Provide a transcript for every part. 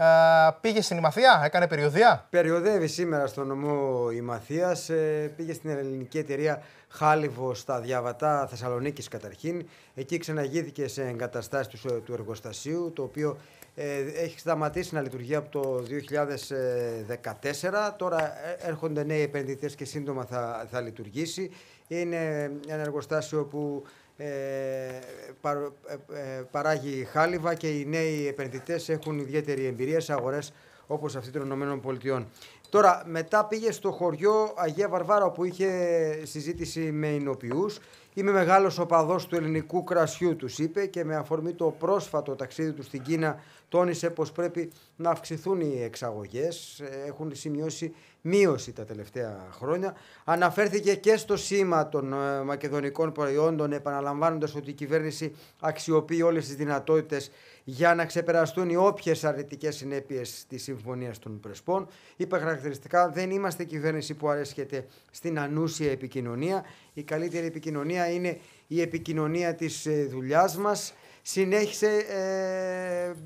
Ε, πήγε στην Ημαθία, έκανε περιοδία. Περιοδεύει σήμερα στο νομό Ημαθία. Ε, πήγε στην ελληνική εταιρεία Χάλιβο στα Διαβατά Θεσσαλονίκης καταρχήν. Εκεί ξαναγήθηκε σε εγκαταστάσεις ε, του, εργοστασίου, το οποίο έχει σταματήσει να λειτουργεί από το 2014. Τώρα έρχονται νέοι επενδυτές και σύντομα θα, θα λειτουργήσει. Είναι ένα εργοστάσιο που ε, ε, παράγει χάλιβα και οι νέοι επενδυτές έχουν ιδιαίτερη εμπειρία σε αγορές όπως αυτή των ΗΠΑ. Τώρα, μετά πήγε στο χωριό Αγία Βαρβάρα όπου είχε συζήτηση με εινοποιούς. Είμαι μεγάλος οπαδός του ελληνικού κρασιού, τους είπε και με αφορμή το πρόσφατο ταξίδι του στην Κίνα τόνισε πως πρέπει να αυξηθούν οι εξαγωγές. Έχουν σημειώσει μείωση τα τελευταία χρόνια. Αναφέρθηκε και στο σήμα των ε, μακεδονικών προϊόντων επαναλαμβάνοντας ότι η κυβέρνηση αξιοποιεί όλες τις δυνατότητες για να ξεπεραστούν οι όποιες αρνητικές συνέπειες της συμφωνίας των Πρεσπών. Είπε δεν είμαστε κυβέρνηση που αρέσκεται στην ανούσια επικοινωνία. Η καλύτερη επικοινωνία είναι η επικοινωνία της ε, δουλειάς μας. Συνέχισε ε,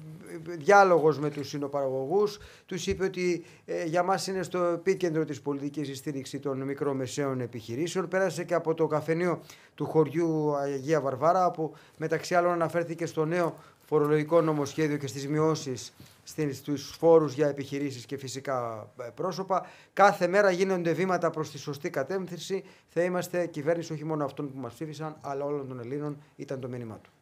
διάλογος με τους συνοπαραγωγούς. Τους είπε ότι ε, για μας είναι στο επίκεντρο της πολιτικής η στήριξη των μικρομεσαίων επιχειρήσεων. Πέρασε και από το καφενείο του χωριού Αγία Βαρβάρα, που μεταξύ άλλων αναφέρθηκε στο νέο φορολογικό νομοσχέδιο και στις μειώσεις στους φόρους για επιχειρήσεις και φυσικά ε, πρόσωπα. Κάθε μέρα γίνονται βήματα προς τη σωστή κατεύθυνση. Θα είμαστε κυβέρνηση όχι μόνο αυτών που μας ψήφισαν, αλλά όλων των Ελλήνων ήταν το μήνυμά του.